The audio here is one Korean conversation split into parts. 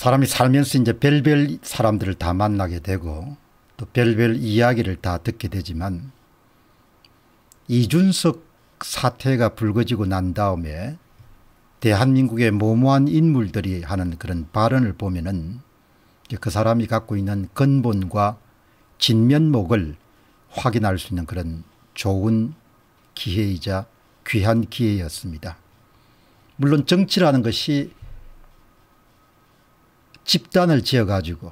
사람이 살면서 이제 별별 사람들을 다 만나게 되고 또 별별 이야기를 다 듣게 되지만 이준석 사태가 불거지고 난 다음에 대한민국의 모모한 인물들이 하는 그런 발언을 보면은 그 사람이 갖고 있는 근본과 진면목을 확인할 수 있는 그런 좋은 기회이자 귀한 기회였습니다. 물론 정치라는 것이 집단을 지어가지고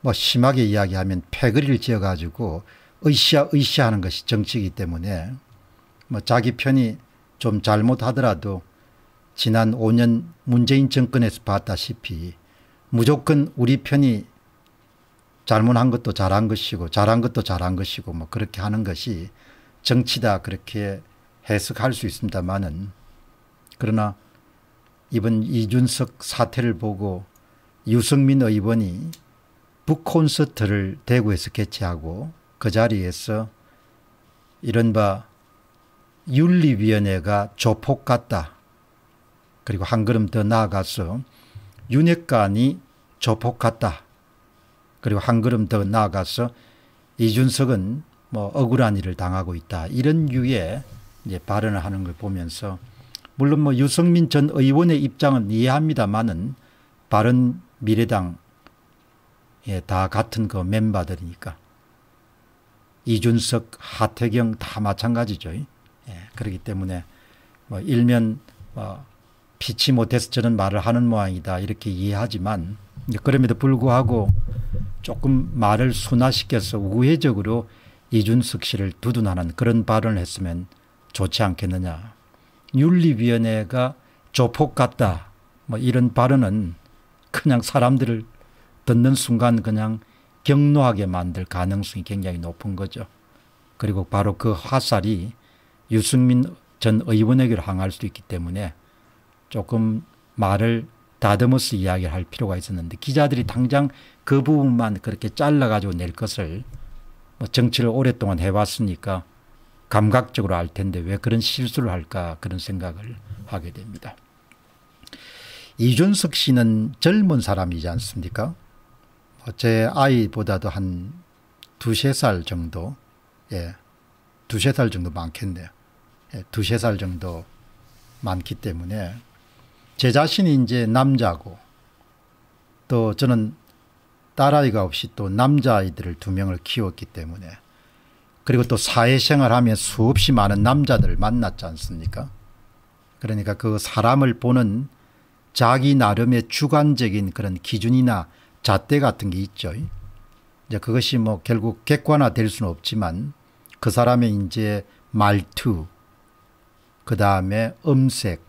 뭐 심하게 이야기하면 패거리를 지어가지고 의시쌰의시 하는 것이 정치이기 때문에 뭐 자기 편이 좀 잘못하더라도 지난 5년 문재인 정권에서 봤다시피 무조건 우리 편이 잘못한 것도 잘한 것이고 잘한 것도 잘한 것이고 뭐 그렇게 하는 것이 정치다 그렇게 해석할 수 있습니다만은 그러나 이번 이준석 사태를 보고 유승민 의원이 북콘서트를 대구에서 개최하고 그 자리에서 이른바 윤리위원회가 조폭 같다. 그리고 한 걸음 더 나아가서 윤핵관이 조폭 같다. 그리고 한 걸음 더 나아가서 이준석은 뭐 억울한 일을 당하고 있다. 이런 유에 이제 발언을 하는 걸 보면서 물론 뭐 유승민 전 의원의 입장은 이해합니다만은 발언 미래당에 다 같은 그 멤버들이니까 이준석, 하태경 다 마찬가지죠. 예, 그렇기 때문에 뭐 일면 뭐 피치 못해서 저는 말을 하는 모양이다 이렇게 이해하지만 그럼에도 불구하고 조금 말을 순화시켜서 우회적으로 이준석 씨를 두둔하는 그런 발언을 했으면 좋지 않겠느냐. 윤리위원회가 조폭 같다. 뭐 이런 발언은 그냥 사람들을 듣는 순간 그냥 경로하게 만들 가능성이 굉장히 높은 거죠. 그리고 바로 그 화살이 유승민 전 의원에게로 향할수 있기 때문에 조금 말을 다듬어서 이야기를 할 필요가 있었는데 기자들이 당장 그 부분만 그렇게 잘라가지고 낼 것을 뭐 정치를 오랫동안 해왔으니까 감각적으로 알 텐데 왜 그런 실수를 할까 그런 생각을 하게 됩니다. 이준석 씨는 젊은 사람이지 않습니까? 뭐 제 아이보다도 한 두세 살 정도, 예, 두세 살 정도 많겠네요. 예, 두세 살 정도 많기 때문에 제 자신이 이제 남자고 또 저는 딸아이가 없이 또 남자아이들을 두 명을 키웠기 때문에 그리고 또 사회생활 하면 수없이 많은 남자들을 만났지 않습니까? 그러니까 그 사람을 보는 자기 나름의 주관적인 그런 기준이나 잣대 같은 게 있죠. 이제 그것이 뭐 결국 객관화 될 수는 없지만 그 사람의 이제 말투, 그 다음에 음색,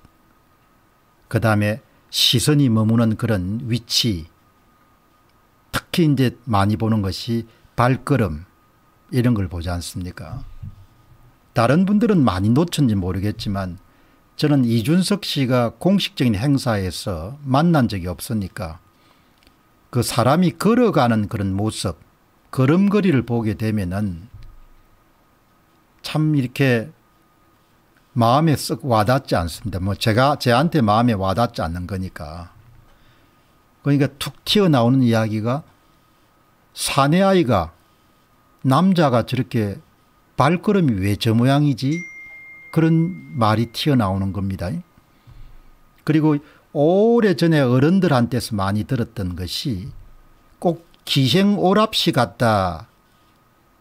그 다음에 시선이 머무는 그런 위치, 특히 이제 많이 보는 것이 발걸음, 이런 걸 보지 않습니까? 다른 분들은 많이 놓쳤는지 모르겠지만 저는 이준석 씨가 공식적인 행사에서 만난 적이 없으니까 그 사람이 걸어가는 그런 모습, 걸음걸이를 보게 되면은 참 이렇게 마음에 쓱 와닿지 않습니다. 뭐 제가 제한테 마음에 와닿지 않는 거니까. 그러니까 툭 튀어나오는 이야기가 사내 아이가 남자가 저렇게 발걸음이 왜 저 모양이지? 그런 말이 튀어나오는 겁니다. 그리고 오래전에 어른들한테서 많이 들었던 것이 꼭 기생오랍시 같다.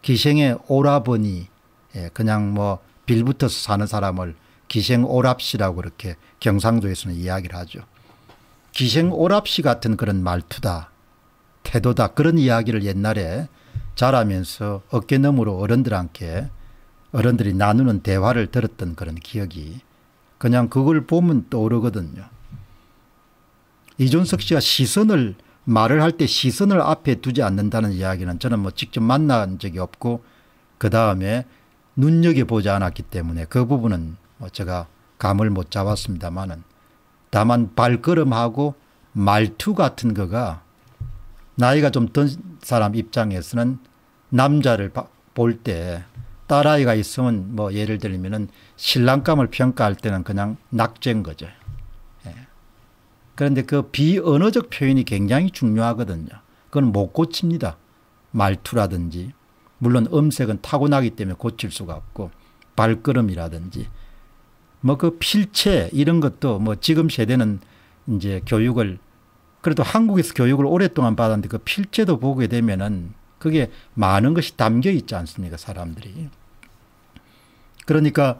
기생의 오라버니 예, 그냥 뭐 빌붙어서 사는 사람을 기생오랍시라고 그렇게 경상도에서는 이야기를 하죠. 기생오랍시 같은 그런 말투다. 태도다. 그런 이야기를 옛날에 자라면서 어깨너머로 어른들한테 어른들이 나누는 대화를 들었던 그런 기억이 그냥 그걸 보면 떠오르거든요. 이준석 씨가 시선을 말을 할 때 시선을 앞에 두지 않는다는 이야기는 저는 뭐 직접 만난 적이 없고 그 다음에 눈여겨보지 않았기 때문에 그 부분은 뭐 제가 감을 못 잡았습니다만은 다만 발걸음하고 말투 같은 거가 나이가 좀 든 사람 입장에서는 남자를 볼때 딸아이가 있으면 뭐 예를 들면은 신랑감을 평가할 때는 그냥 낙제인 거죠. 예. 그런데 그 비언어적 표현이 굉장히 중요하거든요. 그건 못 고칩니다. 말투라든지 물론 음색은 타고나기 때문에 고칠 수가 없고 발걸음이라든지 뭐 그 필체 이런 것도 뭐 지금 세대는 이제 교육을 그래도 한국에서 교육을 오랫동안 받았는데 그 필체도 보게 되면은 그게 많은 것이 담겨 있지 않습니까 사람들이 그러니까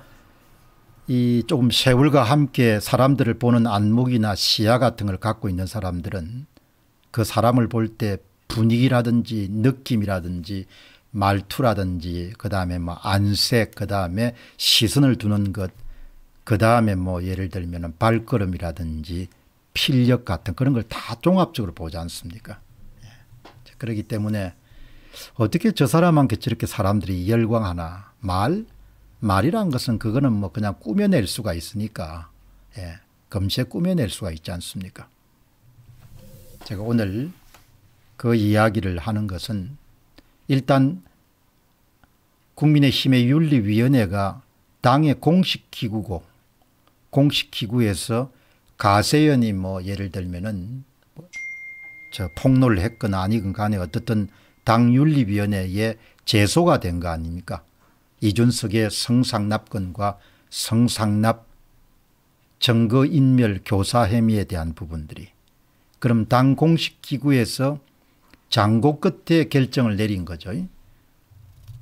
이 조금 세월과 함께 사람들을 보는 안목이나 시야 같은 걸 갖고 있는 사람들은 그 사람을 볼 때 분위기라든지 느낌이라든지 말투라든지 그다음에 뭐 안색 그다음에 시선을 두는 것 그다음에 뭐 예를 들면은 발걸음이라든지 필력 같은 그런 걸 다 종합적으로 보지 않습니까? 예. 그렇기 때문에 어떻게 저 사람한테 저렇게 사람들이 열광하나 말 말이란 것은 그거는 뭐 그냥 꾸며낼 수가 있으니까 예, 금세 꾸며낼 수가 있지 않습니까? 제가 오늘 그 이야기를 하는 것은 일단 국민의힘의 윤리위원회가 당의 공식 기구고 공식 기구에서 가세연이 뭐 예를 들면은 뭐 저 폭로를 했거나 아니건 간에 어떻든 당 윤리위원회에 제소가 된 거 아닙니까? 이준석의 성상납건과 성상납 정거인멸 교사 혐의에 대한 부분들이 그럼 당 공식 기구에서 장고 끝에 결정을 내린 거죠.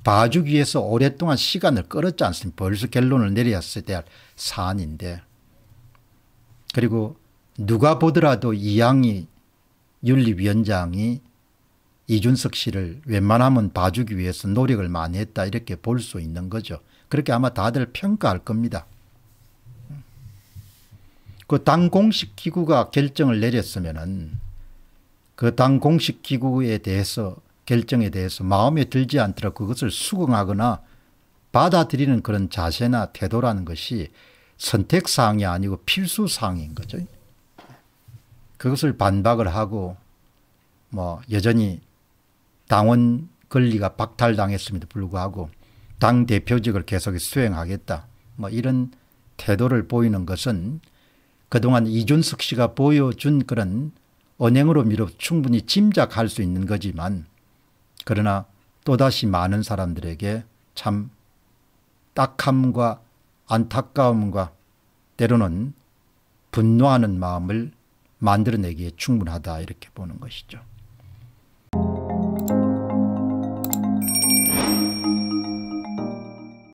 봐주기 위해서 오랫동안 시간을 끌었지 않습니까? 벌써 결론을 내렸을 때 사안인데 그리고 누가 보더라도 이양이 윤리위원장이 이준석 씨를 웬만하면 봐주기 위해서 노력을 많이 했다 이렇게 볼 수 있는 거죠. 그렇게 아마 다들 평가할 겁니다. 그 당 공식 기구가 결정을 내렸으면은 그 당 공식 기구에 대해서 결정에 대해서 마음에 들지 않더라 도 그것을 수긍하거나 받아들이는 그런 자세나 태도라는 것이 선택사항이 아니고 필수사항인 거죠. 그것을 반박을 하고 뭐 여전히 당원 권리가 박탈당했음에도 불구하고 당 대표직을 계속 수행하겠다 뭐 이런 태도를 보이는 것은 그동안 이준석 씨가 보여준 그런 언행으로 미뤄 충분히 짐작할 수 있는 거지만 그러나 또다시 많은 사람들에게 참 딱함과 안타까움과 때로는 분노하는 마음을 만들어내기에 충분하다 이렇게 보는 것이죠.